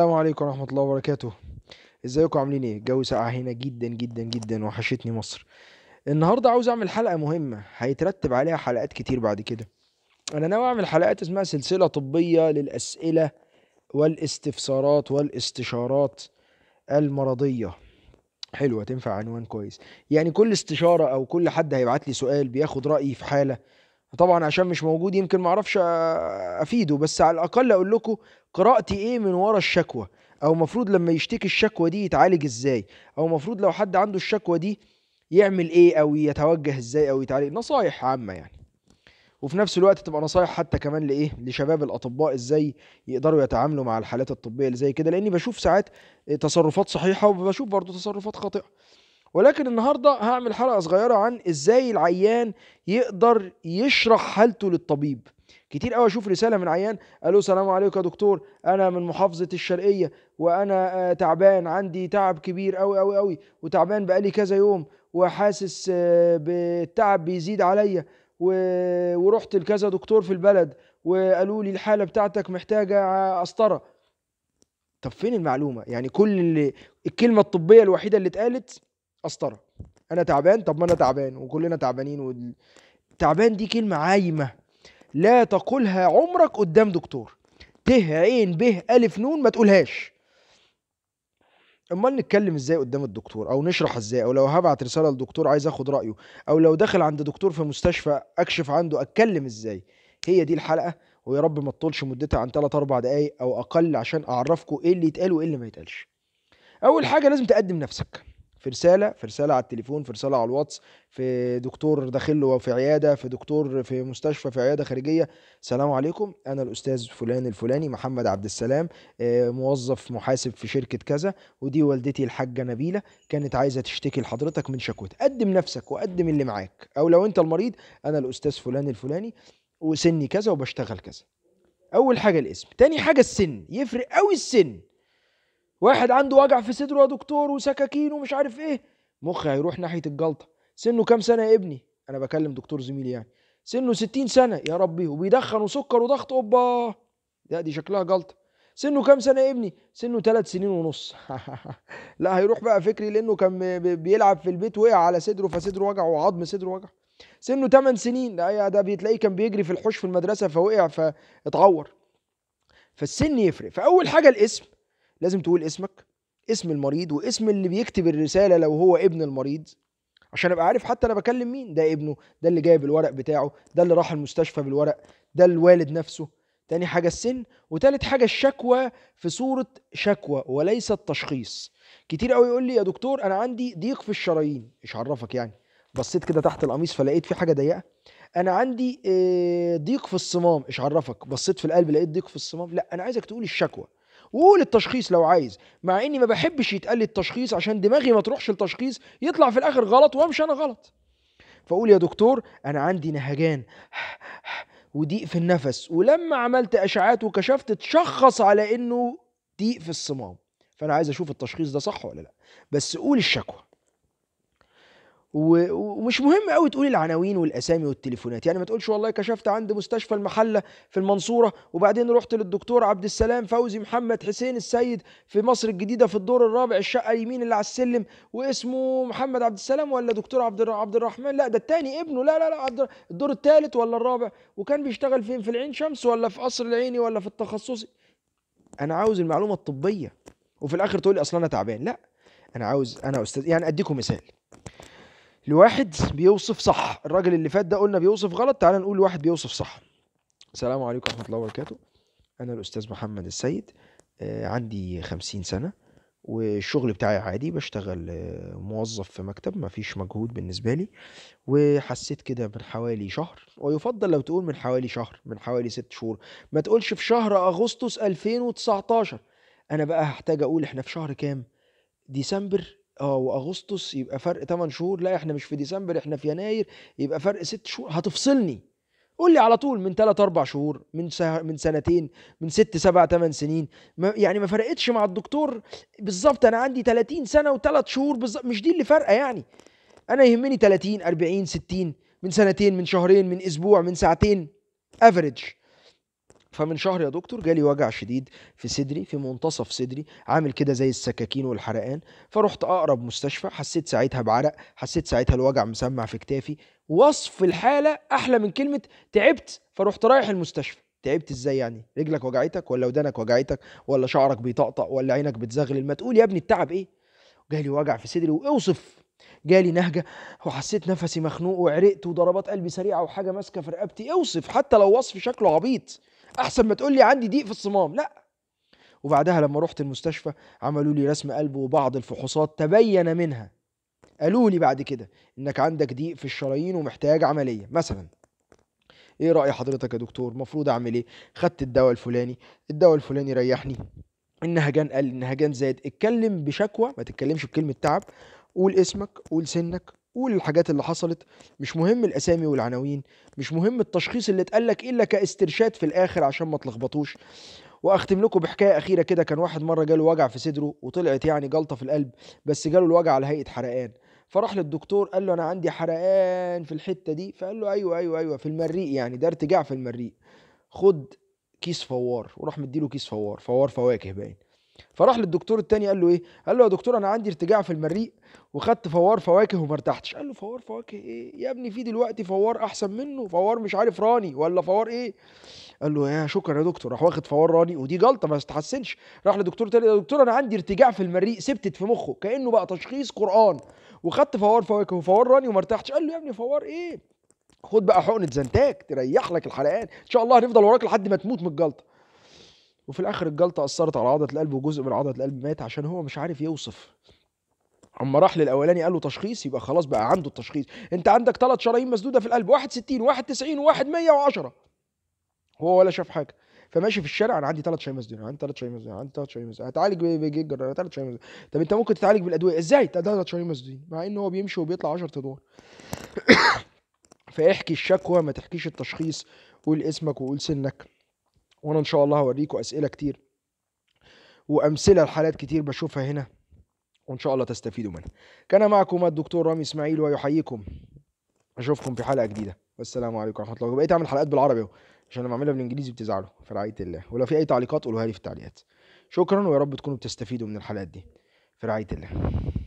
السلام عليكم ورحمة الله وبركاته ازيكم عاملين ايه الجو ساقع هنا جدا جدا جدا وحشتني مصر النهاردة عاوز اعمل حلقة مهمة هيترتب عليها حلقات كتير بعد كده انا ناوي اعمل حلقات اسمها سلسلة طبية للاسئلة والاستفسارات والاستشارات المرضية حلوة تنفع عنوان كويس يعني كل استشارة او كل حد هيبعت لي سؤال بياخد رأيي في حالة فطبعا عشان مش موجود يمكن ما اعرفش افيده بس على الاقل اقول لكم قراءتي ايه من ورا الشكوى او المفروض لما يشتكي الشكوى دي يتعالج ازاي او المفروض لو حد عنده الشكوى دي يعمل ايه او يتوجه ازاي او يتعالج نصايح عامه يعني وفي نفس الوقت تبقى نصايح حتى كمان لايه لشباب الاطباء ازاي يقدروا يتعاملوا مع الحالات الطبيه اللي زي كده لاني بشوف ساعات تصرفات صحيحه وبشوف برضه تصرفات خاطئه ولكن النهاردة هعمل حلقة صغيرة عن ازاي العيان يقدر يشرح حالته للطبيب كتير قوي اشوف رساله من عيان الو السلام عليكم يا دكتور انا من محافظه الشرقيه وانا آه، تعبان عندي تعب كبير قوي قوي قوي وتعبان بقالي كذا يوم وحاسس آه، بالتعب بيزيد عليا ورحت لكذا دكتور في البلد وقالوا لي الحاله بتاعتك محتاجه آه، قسطره طب فين المعلومه يعني كل اللي الكلمه الطبيه الوحيده اللي اتقالت قسطره انا تعبان طب ما انا تعبان وكلنا تعبانين وال... تعبان دي كلمه عايمه لا تقولها عمرك قدام دكتور ت عين ب الف نون ما تقولهاش امال نتكلم ازاي قدام الدكتور او نشرح ازاي او لو هبعت رساله للدكتور عايز اخد رايه او لو داخل عند دكتور في مستشفى اكشف عنده اتكلم ازاي هي دي الحلقه ويا رب ما تطولش مدتها عن 3 4 دقايق او اقل عشان اعرفكم ايه اللي يتقال وايه اللي ما يتقالش اول حاجه لازم تقدم نفسك في رساله في رساله على التليفون في رساله على الواتس في دكتور داخل له في عياده في دكتور في مستشفى في عياده خارجيه السلام عليكم انا الاستاذ فلان الفلاني محمد عبد السلام آه، موظف محاسب في شركه كذا ودي والدتي الحاجه نبيله كانت عايزه تشتكي لحضرتك من شكوتها قدم نفسك وقدم اللي معاك او لو انت المريض انا الاستاذ فلان الفلاني وسني كذا وبشتغل كذا اول حاجه الاسم تاني حاجه السن يفرق قوي السن واحد عنده وجع في صدره يا دكتور وسكاكين ومش عارف ايه مخي هيروح ناحيه الجلطه سنه كام سنه يا ابني انا بكلم دكتور زميلي يعني سنه 60 سنه يا ربي وبيدخن وسكر وضغط اوبا ده دي شكلها جلطه سنه كام سنه يا ابني سنه 3 سنين ونص لا هيروح بقى فكري لانه كان بيلعب في البيت وقع على صدره فصدره وجع وعظم صدره وجع سنه 8 سنين لا ده بتلاقيه كان بيجري في الحوش في المدرسه فوقع فاتعور فالسن يفرق فاول حاجه الاسم لازم تقول اسمك اسم المريض واسم اللي بيكتب الرساله لو هو ابن المريض عشان ابقى عارف حتى انا بكلم مين ده ابنه ده اللي جايب الورق بتاعه ده اللي راح المستشفى بالورق ده الوالد نفسه تاني حاجه السن وتالت حاجه الشكوى في صوره شكوى وليس التشخيص كتير قوي يقول لي يا دكتور انا عندي ضيق في الشرايين ايش عرفك يعني بصيت كده تحت القميص فلقيت في حاجه ضيقه انا عندي آه، ضيق في الصمام ايش عرفك بصيت في القلب لقيت ضيق في الصمام لا انا عايزك تقول الشكوى وقول التشخيص لو عايز مع اني ما بحبش يتقال لي التشخيص عشان دماغي ما تروحش التشخيص يطلع في الاخر غلط وامشي انا غلط فاقول يا دكتور انا عندي نهجان وضيق في النفس ولما عملت اشعاعات وكشفت اتشخص على انه ضيق في الصمام فانا عايز اشوف التشخيص ده صح ولا لا بس قول الشكوى ومش مهم قوي تقول العناوين والاسامي والتليفونات يعني ما تقولش والله كشفت عند مستشفى المحله في المنصوره وبعدين رحت للدكتور عبد السلام فوزي محمد حسين السيد في مصر الجديده في الدور الرابع الشقه اليمين اللي على السلم واسمه محمد عبد السلام ولا دكتور عبد عبد الرحمن لا ده الثاني ابنه لا لا لا عبد الدور الثالث ولا الرابع وكان بيشتغل فين في العين شمس ولا في قصر العيني ولا في التخصصي انا عاوز المعلومه الطبيه وفي الاخر تقول لي اصلا انا تعبان لا انا عاوز انا استاذ يعني اديكم مثال لواحد بيوصف صح الراجل اللي فات ده قلنا بيوصف غلط تعال نقول لواحد بيوصف صح السلام عليكم ورحمه الله وبركاته انا الاستاذ محمد السيد آه، عندي خمسين سنه والشغل بتاعي عادي بشتغل آه، موظف في مكتب مفيش مجهود بالنسبة لي وحسيت كده من حوالي شهر ويفضل لو تقول من حوالي شهر من حوالي ست شهور ما تقولش في شهر أغسطس 2019 أنا بقى هحتاج أقول إحنا في شهر كام ديسمبر آه وأغسطس يبقى فرق 8 شهور لا إحنا مش في ديسمبر إحنا في يناير يبقى فرق 6 شهور هتفصلني قول لي على طول من 3 4 شهور من من سنتين من 6 7 8 سنين ما يعني ما فرقتش مع الدكتور بالظبط انا عندي 30 سنه و3 شهور بالظبط مش دي اللي فارقه يعني انا يهمني 30 40 60 من سنتين من شهرين من اسبوع من ساعتين افريج فمن شهر يا دكتور جالي وجع شديد في صدري في منتصف صدري عامل كده زي السكاكين والحرقان فرحت اقرب مستشفى حسيت ساعتها بعرق حسيت ساعتها الوجع مسمع في كتافي وصف الحاله احلى من كلمه تعبت فرحت رايح المستشفى تعبت ازاي يعني رجلك وجعتك ولا ودانك وجعتك ولا شعرك بيطقطق ولا عينك بتزغلل ما تقول يا ابني التعب ايه جالي وجع في صدري واوصف جالي نهجة وحسيت نفسي مخنوق وعرقت وضربات قلبي سريعة وحاجة ماسكة في رقبتي اوصف حتى لو وصف شكله عبيط احسن ما تقول لي عندي ضيق في الصمام لا وبعدها لما رحت المستشفى عملوا لي رسم قلب وبعض الفحوصات تبين منها قالوا لي بعد كده انك عندك ضيق في الشرايين ومحتاج عمليه مثلا ايه راي حضرتك يا دكتور المفروض اعمل ايه خدت الدواء الفلاني الدواء الفلاني ريحني النهجان قل النهجان زاد اتكلم بشكوى ما تتكلمش بكلمه تعب قول اسمك قول سنك قول الحاجات اللي حصلت مش مهم الاسامي والعناوين مش مهم التشخيص اللي اتقال لك الا كاسترشاد في الاخر عشان ما تلخبطوش واختم لكم بحكايه اخيره كده كان واحد مره جاله وجع في صدره وطلعت يعني جلطه في القلب بس جاله الوجع على هيئه حرقان فراح للدكتور قال له انا عندي حرقان في الحته دي فقال له ايوه ايوه ايوه في المريء يعني ده ارتجاع في المريء خد كيس فوار وراح مديله كيس فوار فوار فواكه باين فراح للدكتور التاني قال له ايه قال له يا دكتور انا عندي ارتجاع في المريء وخدت فوار فواكه وما ارتحتش قال له فوار فواكه ايه يا ابني في دلوقتي فوار احسن منه فوار مش عارف راني ولا فوار ايه قال له يا شكرا يا دكتور راح واخد فوار راني ودي جلطه ما استحسنش راح لدكتور تاني يا دكتور انا عندي ارتجاع في المريء سبتت في مخه كانه بقى تشخيص قران وخدت فوار فواكه وفوار راني وما ارتحتش قال له يا ابني فوار ايه خد بقى حقنه زنتاك تريح لك الحلقان ان شاء الله هنفضل وراك لحد ما تموت من الجلطه وفي الاخر الجلطه اثرت على عضله القلب وجزء من عضله القلب مات عشان هو مش عارف يوصف اما راح للاولاني قال له تشخيص يبقى خلاص بقى عنده التشخيص انت عندك ثلاث شرايين مسدوده في القلب 61 91 و 110 هو ولا شاف حاجه فماشي في الشارع انا عندي ثلاث شرايين مسدوده عندي ثلاث شرايين مسدوده عندي ثلاث شرايين مسدوده هتعالج بجيجر ثلاث شرايين مسدوده طب انت ممكن تتعالج بالادويه ازاي ثلاث شرايين مسدودين مع ان هو بيمشي وبيطلع 10 ادوار فاحكي الشكوى ما تحكيش التشخيص قول اسمك وقول سنك وانا ان شاء الله هوريكم اسئله كتير وامثله لحالات كتير بشوفها هنا وان شاء الله تستفيدوا منها كان معكم الدكتور رامي اسماعيل ويحييكم اشوفكم في حلقه جديده والسلام عليكم ورحمه الله بقيت اعمل حلقات بالعربي اهو عشان لما اعملها بالانجليزي بتزعلوا في رعايه الله ولو في اي تعليقات قولوها لي في التعليقات شكرا ويا رب تكونوا بتستفيدوا من الحلقات دي في رعايه الله